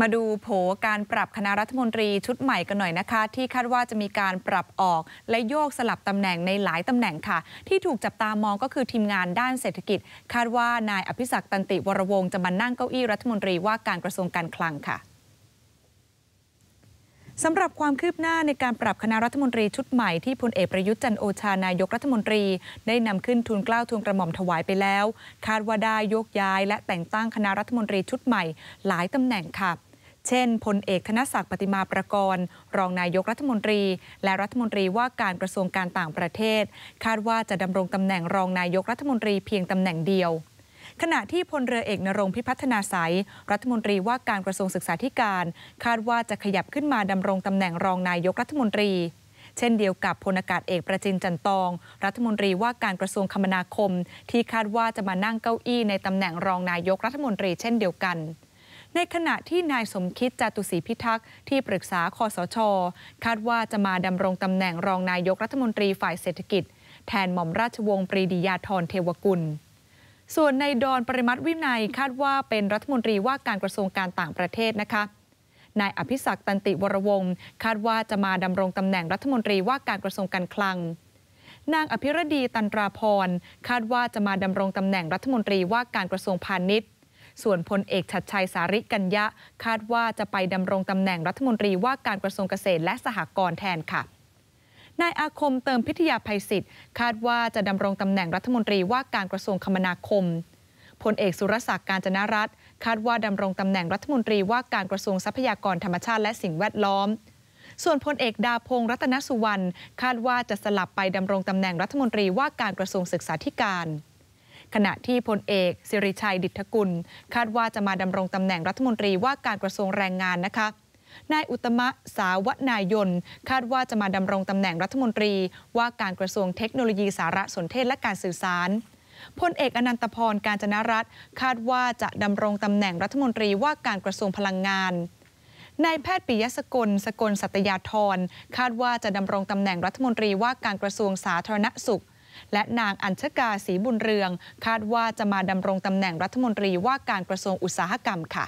มาดูโผการปรับคณะรัฐมนตรีชุดใหม่กันหน่อยนะคะ ที่คาดว่าจะมีการปรับออกและโยกสลับตำแหน่งในหลายตำแหน่งค่ะ ที่ถูกจับตามองก็คือทีมงานด้านเศรษฐกิจ คาดว่า นายอภิษักตันติวรวงจะมานั่งเก้าอี้รัฐมนตรีว่าการกระทรวงการคลังค่ะสำหรับความคืบหน้าในการปรับคณะรัฐมนตรีชุดใหม่ที่พลเอกประยุทธ์จันโอชานายกรัฐมนตรี ได้นำขึ้นทุนกล้าวทุนกระหม่อมถวายไปแล้ว คาดว่าได้ยกย้าย และแต่งตั้งคณะรัฐมนตรีชุดใหม่ หลายตำแหน่งค่ะเช่นพลเอกธนศักดิ์ปฏิมาประกรณ์รองนายกรัฐมนตรี และรัฐมนตรีว่าการกระทรวงการต่างประเทศ คาดว่าจะดำรงตำแหน่งรองนายกรัฐมนตรีเพียงตำแหน่งเดียวขณะที่พลเรือเอกนรงพิพัฒนาสายรัฐมนตรีว่าการกระทรวงศึกษาธิการ คาดว่าจะขยับขึ้นมาดำรงตำแหน่งรองนายกรัฐมนตรี เช่นเดียวกับพลอากาศเอกประจินจันตอง รัฐมนตรีว่าการกระทรวงคมนาคม ที่คาดว่าจะมานั่งเก้าอี้ในตำแหน่งรองนายกรัฐมนตรีเช่นเดียวกัน ในขณะที่นายสมคิดจตุศรีพิทักษ์ ที่ปรึกษาคอสช คาดว่าจะมาดำรงตำแหน่งรองนายกรัฐมนตรีฝ่ายเศรษฐกิจแทนหม่อมราชวงศ์ปรีดียาธรเทวกุลส่วนในดอนปริมัติวินัยคาดว่าเป็นรัฐมนตรีว่าการกระทรวงการต่างประเทศนะคะ นายอภิษักตันติวรวงศ์คาดว่าจะมาดำรงตำแหน่งรัฐมนตรีว่าการกระทรวงการคลัง นางอภิรดีตันตราพรคาดว่าจะมาดำรงตำแหน่งรัฐมนตรีว่าการกระทรวงพาณิชย์ ส่วนพลเอกชัดชัยสาริกัญญะคาดว่าจะไปดำรงตำแหน่งรัฐมนตรีว่าการกระทรวงเกษตรและสหกรณ์แทนค่ะนายอาคมเติมพิทยาภัยสิทธิ์คาดว่าจะดำรงตำแหน่งรัฐมนตรีว่าการกระทรวงคมนาคม พลเอกสุรศักดิ์การจนรัฐคาดว่าดำรงตำแหน่งรัฐมนตรีว่าการกระทรวงทรัพยากรธรรมชาติ และสิ่งแวดล้อม ส่วนพลเอกดาพงศ์รัตนสุวรรณคาดว่าจะสลับไปดำรงตำแหน่งรัฐมนตรีว่าการกระทรวงศึกษาธิการ ขณะที่พลเอกสิริชัยดิตกุล คาดว่าจะมาดำรงตำแหน่งรัฐมนตรีว่าการกระทรวงแรงงานนะคะนายอุตมะสาวนายนคาดว่าจะมาดำรงตำแหน่งรัฐมนตรีว่าการกระทรวงเทคโนโลยีสารสนเทศและการสื่อสาร พลเอกอนันตพรการจนรัฐคาดว่าจะดำรงตำแหน่งรัฐมนตรีว่าการกระทรวงพลังงาน นายแพทย์ปิยสกลสกลสัตยาธร คาดว่าจะดำรงตำแหน่งรัฐมนตรีว่าการกระทรวงสาธารณสุข และนางอัญชกาศรีบุญเรือง คาดว่าจะมาดำรงตำแหน่งรัฐมนตรีว่าการกระทรวงอุตสาหกรรมค่ะ